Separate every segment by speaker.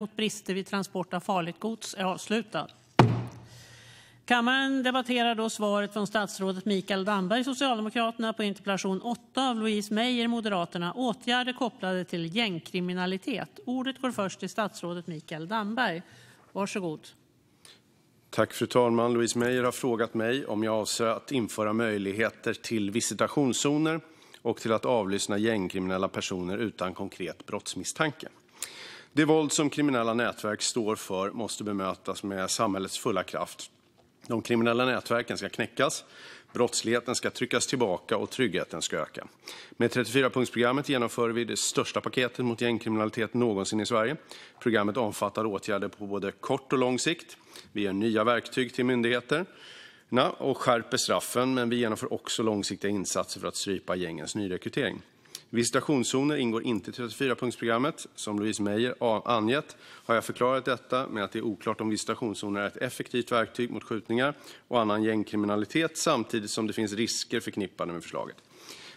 Speaker 1: mot brister vid transport av farligt gods är avslutad. Kammaren debatterar då svaret från statsrådet Mikael Damberg, Socialdemokraterna, på interpellation 8 av Louise Meijer, Moderaterna, åtgärder kopplade till gängkriminalitet. Ordet går först till statsrådet Mikael Damberg. Varsågod.
Speaker 2: Tack, fru talman. Louise Meijer har frågat mig om jag avser att införa möjligheter till visitationszoner och till att avlyssna gängkriminella personer utan konkret brottsmisstanke. Det våld som kriminella nätverk står för måste bemötas med samhällets fulla kraft. De kriminella nätverken ska knäckas, brottsligheten ska tryckas tillbaka och tryggheten ska öka. Med 34-punktsprogrammet genomför vi det största paketet mot gängkriminalitet någonsin i Sverige. Programmet omfattar åtgärder på både kort och lång sikt. Vi ger nya verktyg till myndigheterna och skärper straffen, men vi genomför också långsiktiga insatser för att strypa gängens nyrekrytering. Visitationszoner ingår inte i 34-punktsprogrammet. Som Louise Meijer angett har jag förklarat detta med att det är oklart om visitationszoner är ett effektivt verktyg mot skjutningar och annan gängkriminalitet samtidigt som det finns risker förknippade med förslaget.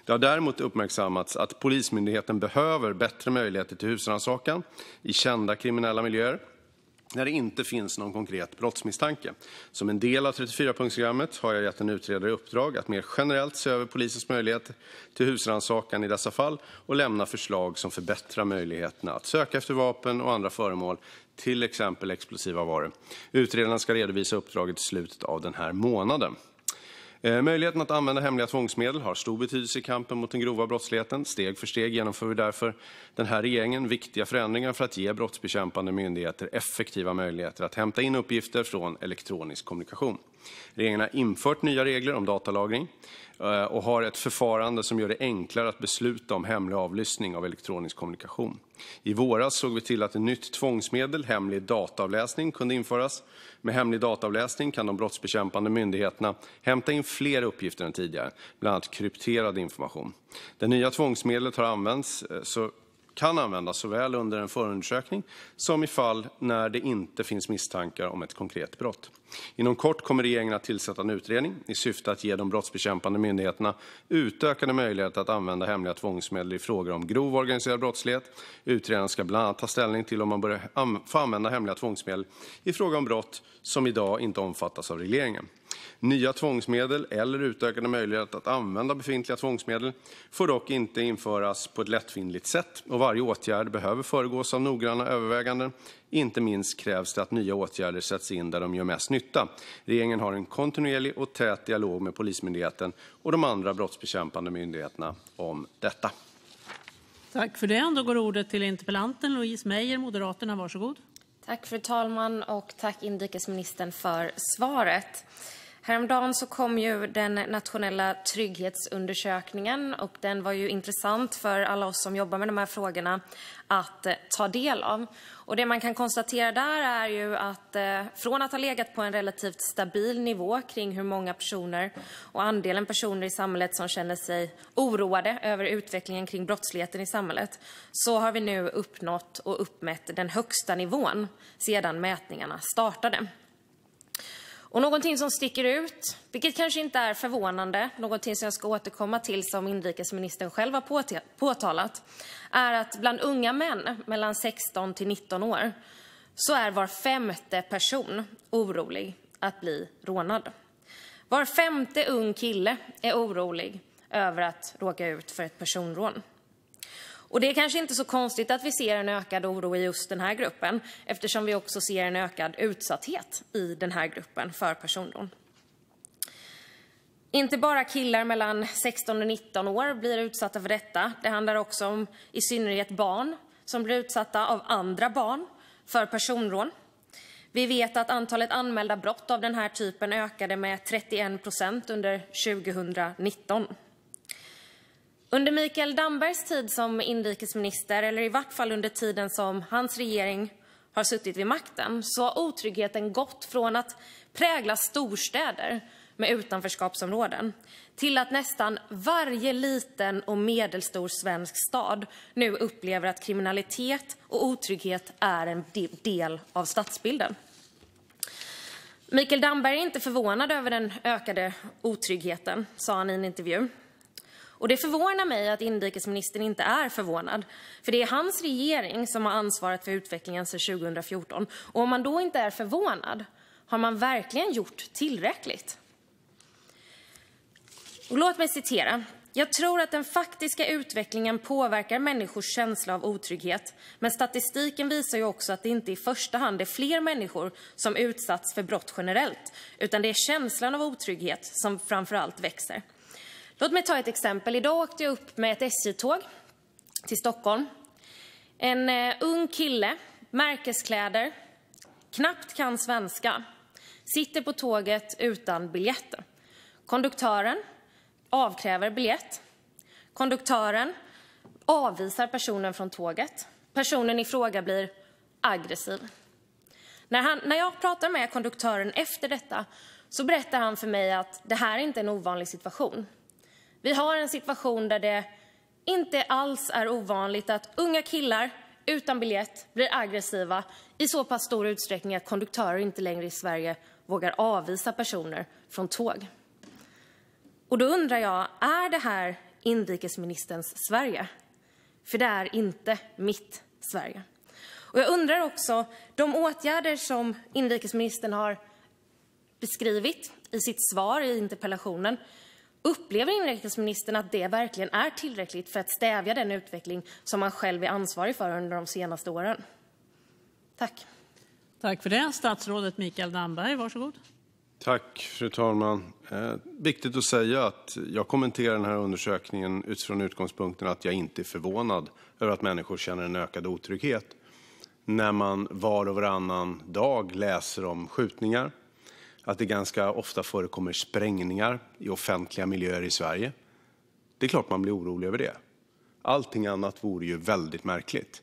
Speaker 2: Det har däremot uppmärksammats att Polismyndigheten behöver bättre möjligheter till husrannsakan i kända kriminella miljöer när det inte finns någon konkret brottsmisstanke. Som en del av 34-punktsprogrammet har jag gett en utredare i uppdrag att mer generellt se över polisens möjligheter till husrannsakan i dessa fall och lämna förslag som förbättrar möjligheterna att söka efter vapen och andra föremål, till exempel explosiva varor. Utredaren ska redovisa uppdraget i slutet av den här månaden. Eh, möjligheten att använda hemliga tvångsmedel har stor betydelse i kampen mot den grova brottsligheten. Steg för steg genomför därför den här regeringen viktiga förändringar för att ge brottsbekämpande myndigheter effektiva möjligheter att hämta in uppgifter från elektronisk kommunikation. Regeringen har infört nya regler om datalagring eh, och har ett förfarande som gör det enklare att besluta om hemlig avlyssning av elektronisk kommunikation. I våras såg vi till att ett nytt tvångsmedel, hemlig dataavläsning, kunde införas. Med hemlig dataavläsning kan de brottsbekämpande myndigheterna hämta in fler uppgifter än tidigare, bland annat krypterad information. Det nya tvångsmedlet har använts. Eh, kan användas såväl under en förundersökning som i fall när det inte finns misstankar om ett konkret brott. Inom kort kommer regeringen att tillsätta en utredning i syfte att ge de brottsbekämpande myndigheterna utökade möjligheter att använda hemliga tvångsmedel i frågor om grov organiserad brottslighet. Utredaren ska bland annat ta ställning till om man bör få använda hemliga tvångsmedel i fråga om brott som i dag inte omfattas av regleringen. Nya tvångsmedel eller utökade möjligheter att använda befintliga tvångsmedel får dock inte införas på ett lättvindigt sätt, och varje åtgärd behöver föregås av noggranna överväganden. Inte minst krävs det att nya åtgärder sätts in där de gör mest nytta. Regeringen har en kontinuerlig och tät dialog med Polismyndigheten och de andra brottsbekämpande myndigheterna om detta.
Speaker 3: Tack för det. Då går ordet till interpellanten Louise Meijer, Moderaterna. Varsågod. Tack, fru talman, och tack inrikesministern för svaret. Häromdagen så kom ju den nationella trygghetsundersökningen och den var ju intressant för alla oss som jobbar med de här frågorna att eh, ta del av. Och det man kan konstatera där är ju att eh, från att ha legat på en relativt stabil nivå kring hur många personer och andelen personer i samhället som känner sig oroade över utvecklingen kring brottsligheten i samhället så har vi nu uppnått och uppmätt den högsta nivån sedan mätningarna startade. Och någonting som sticker ut, vilket kanske inte är förvånande, någonting som jag ska återkomma till som inrikesministern själv har påtalat, är att bland unga män mellan 16 till 19 år så är var femte person orolig att bli rånad. Var femte ung kille är orolig över att råka ut för ett personrån. Och det är kanske inte så konstigt att vi ser en ökad oro i just den här gruppen eftersom vi också ser en ökad utsatthet i den här gruppen för personrån. Inte bara killar mellan 16 och 19 år blir utsatta för detta. Det handlar också om i synnerhet barn som blir utsatta av andra barn för personrån. Vi vet att antalet anmälda brott av den här typen ökade med 31 procent under 2019. Under Mikael Dambergs tid som inrikesminister, eller i vart fall under tiden som hans regering har suttit vid makten, så har otryggheten gått från att prägla storstäder med utanförskapsområden till att nästan varje liten och medelstor svensk stad nu upplever att kriminalitet och otrygghet är en del av stadsbilden. Mikael Damberg är inte förvånad över den ökade otryggheten, sa han i en intervju. Och det förvånar mig att inrikesministern inte är förvånad. För det är hans regering som har ansvaret för utvecklingen sedan 2014. Och om man då inte är förvånad, har man verkligen gjort tillräckligt? Och låt mig citera. Jag tror att den faktiska utvecklingen påverkar människors känsla av otrygghet. Men statistiken visar ju också att det inte i första hand är fler människor som utsatts för brott generellt, utan det är känslan av otrygghet som framför allt växer. Låt mig ta ett exempel. Idag åkte jag upp med ett SJ-tåg till Stockholm. En eh, ung kille, märkeskläder, knappt kan svenska, sitter på tåget utan biljett. Konduktören avkräver biljett. Konduktören avvisar personen från tåget. Personen i fråga blir aggressiv. När, han, när jag pratar med konduktören efter detta så berättar han för mig att det här inte är en ovanlig situation. Vi har en situation där det inte alls är ovanligt att unga killar utan biljett blir aggressiva i så pass stor utsträckning att konduktörer inte längre i Sverige vågar avvisa personer från tåg. Och då undrar jag, är det här inrikesministerns Sverige? För det är inte mitt Sverige. Och jag undrar också, de åtgärder som inrikesministern har beskrivit i sitt svar i interpellationen, Upplever inrikesministern att det verkligen är tillräckligt för att stävja den utveckling som han själv är ansvarig för under de senaste åren? Tack.
Speaker 1: Tack för det. Statsrådet Mikael Damberg, varsågod.
Speaker 2: Tack, fru talman. Eh, viktigt att säga att jag kommenterar den här undersökningen utifrån utgångspunkten att jag inte är förvånad över att människor känner en ökad otrygghet när man var och varannan dag läser om skjutningar, att det ganska ofta förekommer sprängningar i offentliga miljöer i Sverige. Det är klart man blir orolig över det. Allting annat vore ju väldigt märkligt.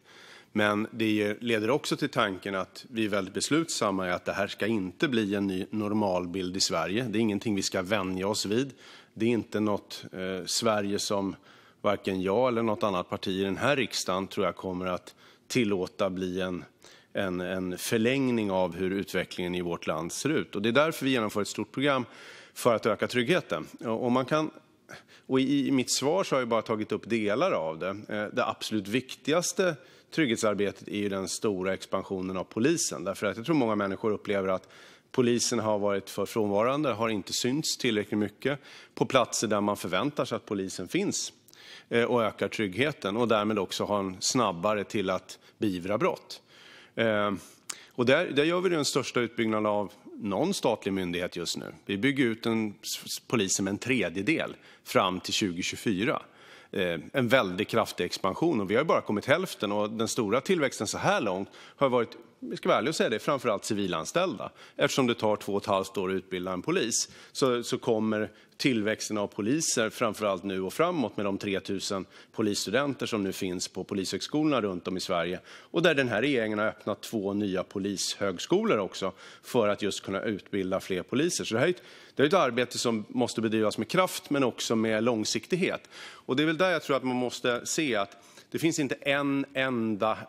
Speaker 2: Men det leder också till tanken att vi är väldigt beslutsamma i att det här ska inte bli en ny normalbild i Sverige. Det är ingenting vi ska vänja oss vid. Det är inte något eh, Sverige som varken jag eller något annat parti i den här riksdagen tror jag kommer att tillåta bli en, en, en förlängning av hur utvecklingen i vårt land ser ut. Och det är därför vi genomför ett stort program för att öka tryggheten. Och man kan och i, mitt svar så har jag bara tagit upp delar av det. Eh, det absolut viktigaste trygghetsarbetet är ju den stora expansionen av polisen. Därför att jag tror många människor upplever att polisen har varit för frånvarande, har inte synts tillräckligt mycket på platser där man förväntar sig att polisen finns eh, och ökar tryggheten och därmed också har en snabbare till att beivra brott. Ehm, och där, där gör vi den största utbyggnaden av någon statlig myndighet just nu. Vi bygger ut en, polisen med en tredjedel fram till 2024 ehm, en väldigt kraftig expansion och vi har bara kommit hälften och den stora tillväxten så här långt har varit vi ska vara ärliga och säga det, framförallt civilanställda. Eftersom det tar två och ett halvt år att utbilda en polis så, så kommer tillväxten av poliser, framförallt nu och framåt med de 3 000 polisstudenter som nu finns på polishögskolorna runt om i Sverige. Och där den här regeringen har öppnat två nya polishögskolor också för att just kunna utbilda fler poliser. Så det här är ett, det är ett arbete som måste bedrivas med kraft men också med långsiktighet. Och det är väl där jag tror att man måste se att det finns inte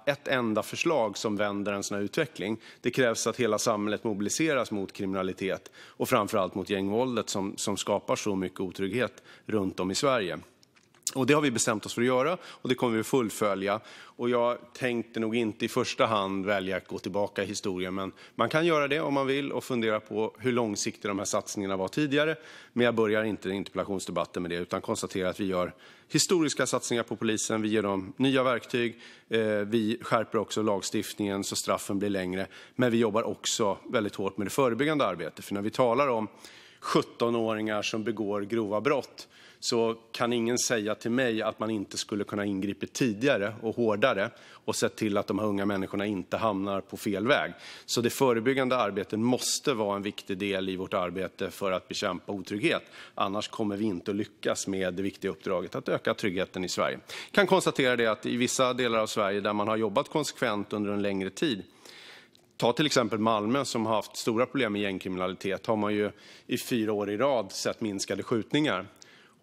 Speaker 2: ett enda förslag som vänder en sådan utveckling. Det krävs att hela samhället mobiliseras mot kriminalitet och framför allt mot gängvåldet, som skapar så mycket otrygghet runt om i Sverige. Det har vi bestämt oss för att göra, och det kommer vi att fullfölja. Jag tänkte nog inte i första hand välja att gå tillbaka i historien, men man kan göra det om man vill och fundera på hur långsiktiga de här satsningarna var tidigare. Men jag börjar inte interpellationsdebatten med det utan konstaterar att vi gör historiska satsningar på polisen. Vi ger dem nya verktyg. Eh, vi skärper också lagstiftningen så straffen blir längre. Men vi jobbar också väldigt hårt med det förebyggande arbetet, för när vi talar om 17-åringar som begår grova brott så kan ingen säga till mig att man inte skulle kunna ingripa tidigare och hårdare och sett till att de här unga människorna inte hamnar på fel väg. Så det förebyggande arbetet måste vara en viktig del i vårt arbete för att bekämpa otrygghet. Annars kommer vi inte att lyckas med det viktiga uppdraget att öka tryggheten i Sverige. Jag kan konstatera det att i vissa delar av Sverige där man har jobbat konsekvent under en längre tid Ta till exempel Malmö som har haft stora problem med gängkriminalitet. har man ju i fyra år i rad sett minskade skjutningar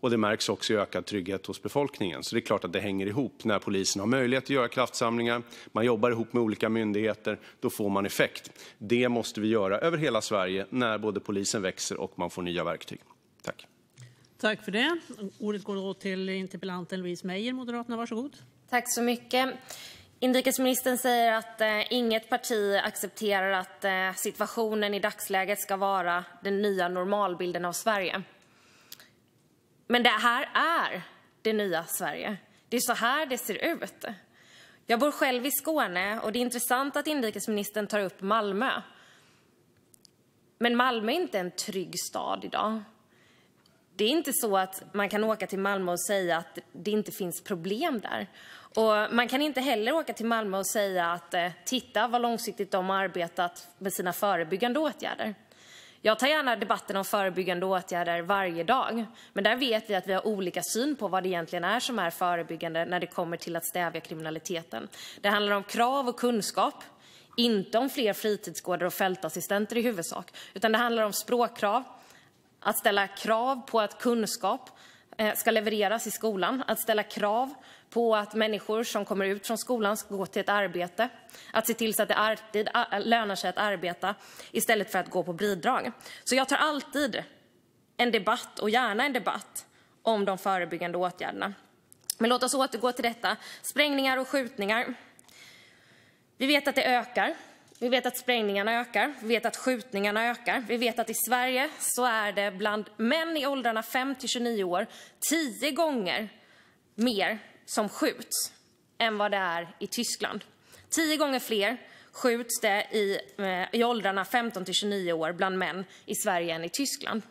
Speaker 2: och det märks också i ökad trygghet hos befolkningen. Så det är klart att det hänger ihop. När polisen har möjlighet att göra kraftsamlingar, man jobbar ihop med olika myndigheter, då får man effekt. Det måste vi göra över hela Sverige när både polisen växer och man får nya verktyg.
Speaker 1: Tack. Tack för det. Ordet går då till interpellanten Louise Meijer, Moderaterna.
Speaker 3: Varsågod. Tack så mycket. Inrikesministern säger att eh, inget parti accepterar att eh, situationen i dagsläget ska vara den nya normalbilden av Sverige. Men det här är det nya Sverige. Det är så här det ser ut. Jag bor själv i Skåne och det är intressant att inrikesministern tar upp Malmö. Men Malmö är inte en trygg stad idag. Det är inte så att man kan åka till Malmö och säga att det inte finns problem där. Och man kan inte heller åka till Malmö och säga att eh, titta vad långsiktigt de har arbetat med sina förebyggande åtgärder. Jag tar gärna debatten om förebyggande åtgärder varje dag, men där vet vi att vi har olika syn på vad det egentligen är som är förebyggande när det kommer till att stävja kriminaliteten. Det handlar om krav och kunskap, inte om fler fritidsgårdar och fältassistenter i huvudsak, utan det handlar om språkkrav, att ställa krav på att kunskap eh, ska levereras i skolan, att ställa krav på att människor som kommer ut från skolan ska gå till ett arbete. Att se till så att det alltid äh, lönar sig att arbeta istället för att gå på bidrag. Så jag tar alltid en debatt, och gärna en debatt, om de förebyggande åtgärderna. Men låt oss återgå till detta. Sprängningar och skjutningar. Vi vet att det ökar. Vi vet att sprängningarna ökar, vi vet att skjutningarna ökar. Vi vet att i Sverige så är det bland män i åldrarna 5 29 år tio gånger mer som skjuts än vad det är i Tyskland. Tio gånger fler skjuts det i, eh, i åldrarna 15 till 29 år bland män i Sverige än i Tyskland.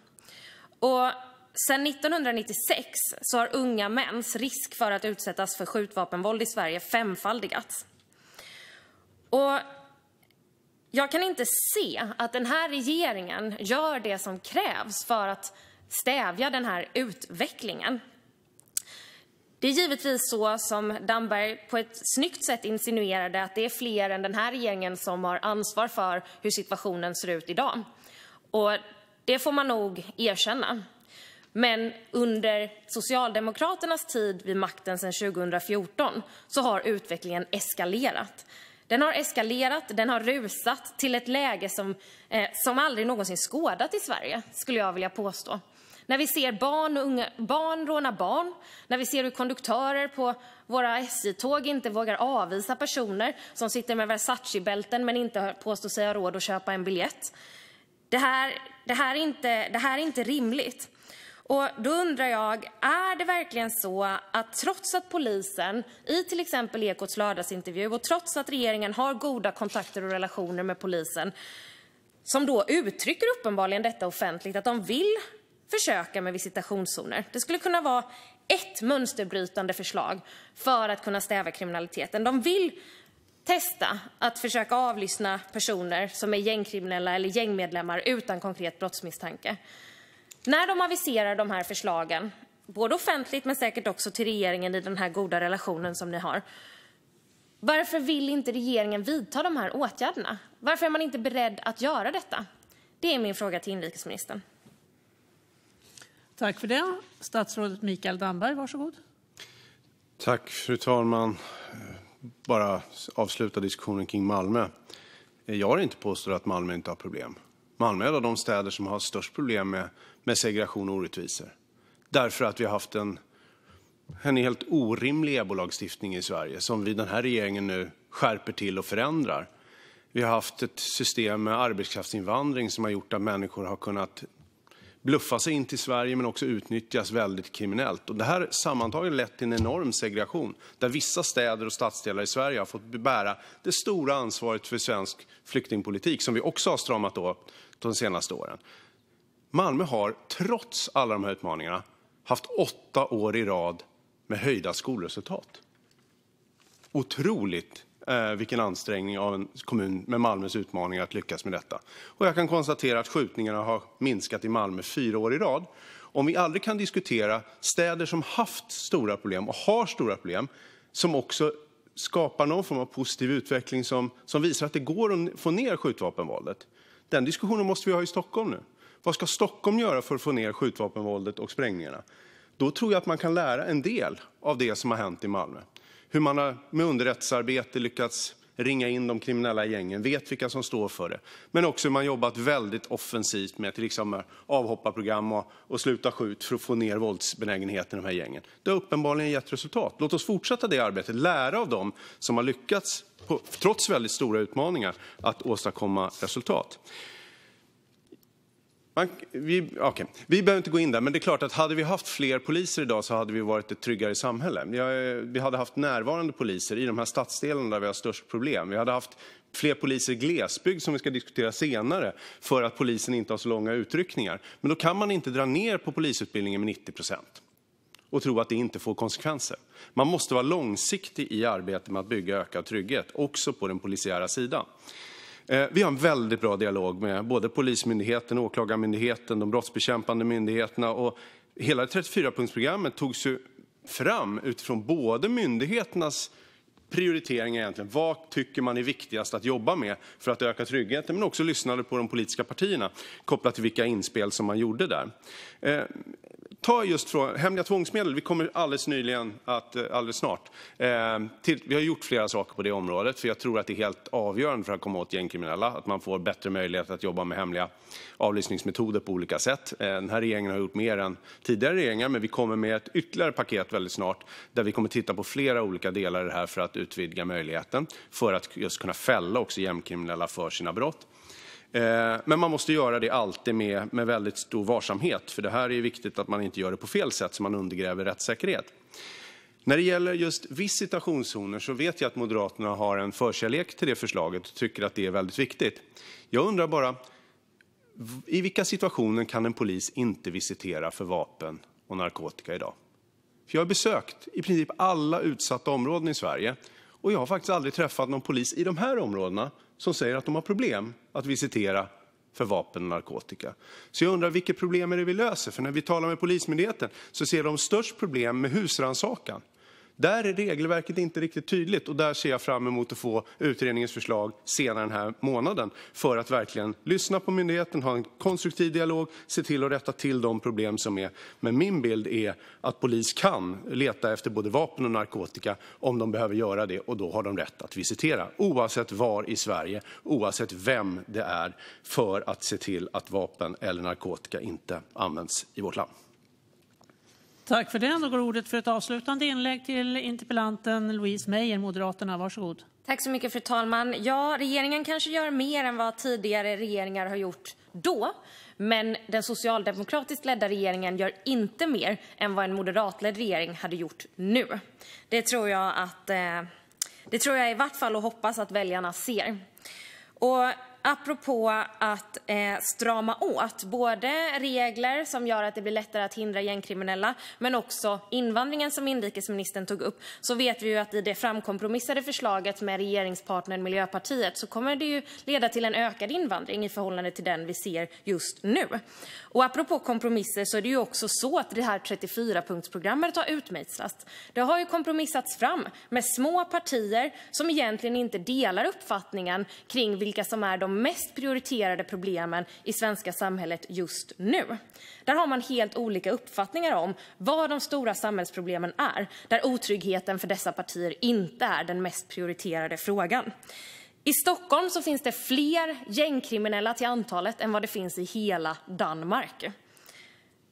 Speaker 3: Och sedan 1996 så har unga mäns risk för att utsättas för skjutvapenvåld i Sverige femfaldigats. Och jag kan inte se att den här regeringen gör det som krävs för att stävja den här utvecklingen. Det är givetvis så som Damberg på ett snyggt sätt insinuerade att det är fler än den här regeringen som har ansvar för hur situationen ser ut idag. Och det får man nog erkänna. Men under Socialdemokraternas tid vid makten sedan 2014 så har utvecklingen eskalerat. Den har eskalerat, den har rusat till ett läge som, eh, som aldrig någonsin skådat i Sverige, skulle jag vilja påstå. När vi ser barn, och unga, barn råna barn, när vi ser hur konduktörer på våra SJ-tåg inte vågar avvisa personer som sitter med Versace-bälten men inte påstår sig ha råd att köpa en biljett. Det här, det här, är, inte, det här är inte rimligt. Och då undrar jag, är det verkligen så att trots att polisen i till exempel Ekots lördagsintervju och trots att regeringen har goda kontakter och relationer med polisen som då uttrycker uppenbarligen detta offentligt, att de vill försöka med visitationszoner. Det skulle kunna vara ett mönsterbrytande förslag för att kunna stäva kriminaliteten. De vill testa att försöka avlyssna personer som är gängkriminella eller gängmedlemmar utan konkret brottsmisstanke. När de aviserar de här förslagen, både offentligt men säkert också till regeringen i den här goda relationen som ni har, varför vill inte regeringen vidta de här åtgärderna? Varför är man inte beredd att göra detta? Det är min fråga till inrikesministern. Tack för det. Statsrådet Mikael Damberg, varsågod.
Speaker 2: Tack, fru talman. Bara avsluta diskussionen kring Malmö. Jag har inte påstått att Malmö inte har problem. Malmö är en av de städer som har störst problem med, med segregation och orättvisor. Därför att vi har haft en, en helt orimlig EBO-lagstiftning i Sverige som vi, den här regeringen nu skärper till och förändrar. Vi har haft ett system med arbetskraftsinvandring som har gjort att människor har kunnat bluffa sig in till Sverige men också utnyttjas väldigt kriminellt. Och det här sammantaget lett till en enorm segregation där vissa städer och stadsdelar i Sverige har fått bära det stora ansvaret för svensk flyktingpolitik som vi också har stramat upp de senaste åren. Malmö har, trots alla de här utmaningarna, haft åtta år i rad med höjda skolresultat. Otroligt eh, vilken ansträngning av en kommun med Malmös utmaningar att lyckas med detta. Och jag kan konstatera att skjutningarna har minskat i Malmö fyra år i rad. Om vi aldrig kan diskutera städer som haft stora problem och har stora problem, som också skapar någon form av positiv utveckling som, som visar att det går att få ner skjutvapenvåldet. Den diskussionen måste vi ha i Stockholm nu. Vad ska Stockholm göra för att få ner skjutvapenvåldet och sprängningarna? Då tror jag att man kan lära en del av det som har hänt i Malmö hur man med underrättelsearbete har lyckats ringa in de kriminella gängen och vet vilka som står för det. Men man har också jobbat väldigt offensivt med till liksom, exempel eh, avhopparprogram och Sluta skjut för att få ned våldsbenägenheten i de här gängen. Det har uppenbarligen gett resultat. Låt oss fortsätta det arbetet och lära av dem som har lyckats, trots väldigt stora utmaningar, att åstadkomma resultat. Man, vi, okay. vi behöver inte gå in där, men det är klart att hade vi haft fler poliser idag så hade vi varit ett tryggare samhälle. Vi, hade haft närvarande poliser i de här stadsdelarna där vi har störst problem. Vi hade haft fler poliser i glesbygd som vi ska diskutera senare för att polisen inte har så långa utryckningar. Men då kan man inte dra ner på polisutbildningen med 90 procent och tro att det inte får konsekvenser. Man måste vara långsiktig i arbetet med att bygga ökad trygghet, också på den polisiära sidan. Eh, vi har en väldigt bra dialog med både Polismyndigheten, Åklagarmyndigheten och de brottsbekämpande myndigheterna. Hela 34-punktsprogrammet togs fram utifrån myndigheternas behov prioriteringar egentligen. Vad tycker man är viktigast att jobba med för att öka tryggheten? Men också lyssnade på de politiska partierna kopplat till vilka inspel som man gjorde där. Eh, ta just frågan hemliga tvångsmedel. Vi kommer alldeles nyligen att, eh, alldeles snart, eh, till, vi har gjort flera saker på det området för jag tror att det är helt avgörande för att komma åt gängkriminella att man får bättre möjlighet att jobba med hemliga avlyssningsmetoder på olika sätt. Den här regeringen har gjort mer än tidigare regeringar men vi kommer med ett ytterligare paket väldigt snart där vi kommer titta på flera olika delar i det här för att utvidga möjligheten för att just kunna fälla också gängkriminella för sina brott. Eh, men man måste alltid göra det med väldigt stor varsamhet, för det är viktigt att man inte gör det på fel sätt så att man undergräver rättssäkerhet. När det gäller just visitationszoner vet jag att Moderaterna har en förkärlek till det förslaget och tycker att det är väldigt viktigt. Jag undrar bara: I vilka situationer kan en polis inte visitera för vapen och narkotika i dag? För jag har besökt i princip alla utsatta områden i Sverige och jag har faktiskt aldrig träffat någon polis i de här områdena som säger att de har problem att visitera för vapen och narkotika. Så jag undrar vilket problem det är vi löser. När vi talar med Polismyndigheten ser de störst problem med husrannsakan. Där är regelverket inte riktigt tydligt, och där ser jag fram emot att få utredningens förslag senare den här månaden för att verkligen lyssna på myndigheten, ha en konstruktiv dialog och se till att rätta till de problem som finns. Men min bild är att polis kan leta efter både vapen och narkotika om de behöver göra det, och då har de rätt att visitera oavsett var i Sverige och oavsett vem det är för att se till att vapen eller narkotika inte används i vårt land.
Speaker 1: Tack för det. Då går ordet för ett avslutande inlägg till interpellanten Louise Meijer, Moderaterna. Varsågod.
Speaker 3: Tack så mycket, fru talman. Ja, regeringen kanske gör mer än vad tidigare regeringar har gjort då. Men den socialdemokratiskt ledda regeringen gör inte mer än vad en moderatledd regering hade gjort nu. Det tror jag att... Eh, det tror jag i vart fall och hoppas att väljarna ser. Och apropå att eh, strama åt. Både regler som gör att det blir lättare att hindra gängkriminella men också invandringen som inrikesministern tog upp. Så vet vi ju att i det framkompromissade förslaget med regeringspartnern Miljöpartiet så kommer det ju leda till en ökad invandring i förhållande till den vi ser just nu. Och apropå kompromisser så är det ju också så att det här 34-punktsprogrammet har utmejslats. Det har ju kompromissats fram med små partier som egentligen inte delar uppfattningen kring vilka som är de mest prioriterade problemen i svenska samhället just nu. Där har man helt olika uppfattningar om vad de stora samhällsproblemen är, där otryggheten för dessa partier inte är den mest prioriterade frågan. I Stockholm så finns det fler gängkriminella till antalet än vad det finns i hela Danmark.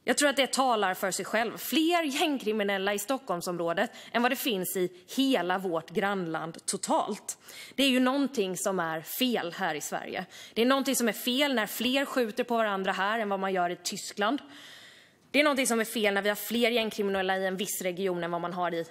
Speaker 3: Jag tror att det talar för sig själv. Fler gängkriminella i Stockholmsområdet än vad det finns i hela vårt grannland totalt. Det är ju någonting som är fel här i Sverige. Det är någonting som är fel när fler skjuter på varandra här än vad man gör i Tyskland. Det är någonting som är fel när vi har fler gängkriminella i en viss region än vad man har i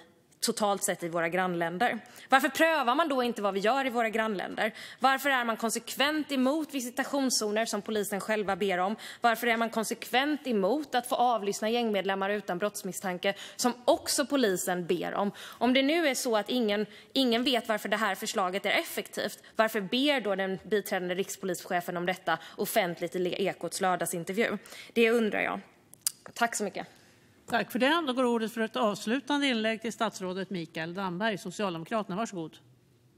Speaker 3: totalt sett i våra grannländer. Varför prövar man då inte vad vi gör i våra grannländer? Varför är man konsekvent emot visitationszoner som polisen själva ber om? Varför är man konsekvent emot att få avlyssna gängmedlemmar utan brottsmisstanke som också polisen ber om? Om det nu är så att ingen, ingen vet varför det här förslaget är effektivt, varför ber då den biträdande rikspolischefen om detta offentligt i Ekots lördagsintervju? Det undrar jag. Tack så mycket.
Speaker 1: Tack för det. Då går ordet för ett avslutande inlägg till statsrådet Mikael Damberg, Socialdemokraterna. Varsågod.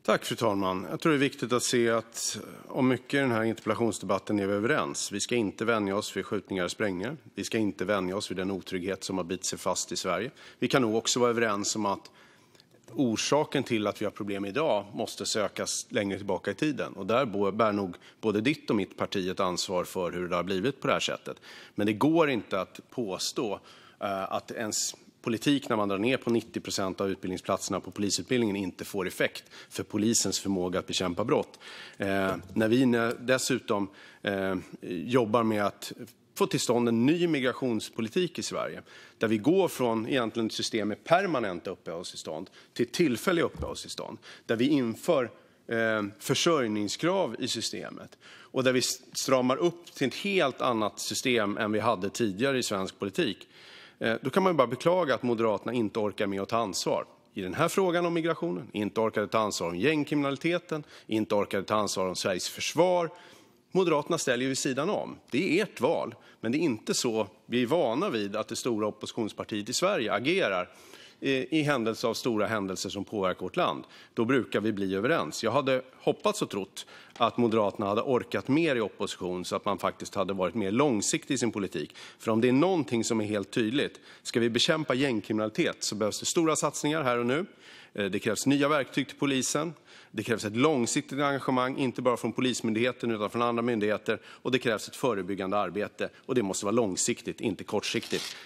Speaker 2: Tack, fru talman. Jag tror det är viktigt att se att eh, om mycket i den här interpellationsdebatten är vi överens. Vi ska inte vänja oss vid skjutningar och sprängningar. Vi ska inte vänja oss vid den otrygghet som har bitit sig fast i Sverige. Vi kan nog också vara överens om att orsaken till att vi har problem idag måste sökas längre tillbaka i tiden. Och där bär nog både ditt och mitt parti ett ansvar för hur det har blivit på det här sättet. Men det går inte att påstå Eh, att ens politik när man drar ned på 90 procent av utbildningsplatserna på polisutbildningen inte får effekt för polisens förmåga att bekämpa brott. Eh, när vi dessutom eh, jobbar med att få till stånd en ny migrationspolitik i Sverige där vi går från ett system med permanenta uppehållstillstånd till tillfälliga uppehållstillstånd, där vi inför försörjningskrav i systemet och där vi stramar upp till ett helt annat system än vi hade tidigare i svensk politik. Eh, då kan man bara beklaga att Moderaterna inte orkar med att ta ansvar i den här frågan om migrationen, inte orkade ta ansvar om gängkriminaliteten och inte orkade ta ansvar om Sveriges försvar. Moderaterna ställer er vid sidan om. Det är ert val, men det är inte så vi är vana vid att det stora oppositionspartiet i Sverige agerar i händelse av stora händelser som påverkar vårt land. Då brukar vi bli överens. Jag hade hoppats och trott att Moderaterna hade orkat mer i opposition så att man faktiskt hade varit mer långsiktig i sin politik. För om det är någonting som är helt tydligt, ska vi bekämpa gängkriminalitet så behövs det stora satsningar här och nu. Eh, det krävs nya verktyg till polisen. Det krävs ett långsiktigt engagemang, inte bara från Polismyndigheten utan också från andra myndigheter. Och det krävs ett förebyggande arbete, och det måste vara långsiktigt, inte kortsiktigt.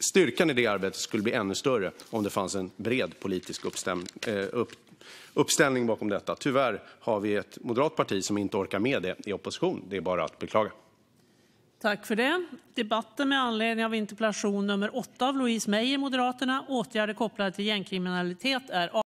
Speaker 2: Styrkan i det arbetet skulle bli ännu större om det fanns en bred politisk eh, uppställning bakom detta. Tyvärr har vi ett moderat parti som inte orkar med det i opposition. Det är bara att beklaga.
Speaker 1: Tack för det. Debatten med anledning av interpellation nummer 8 av Louise Meijer, Moderaterna, åtgärder kopplade till gängkriminalitet är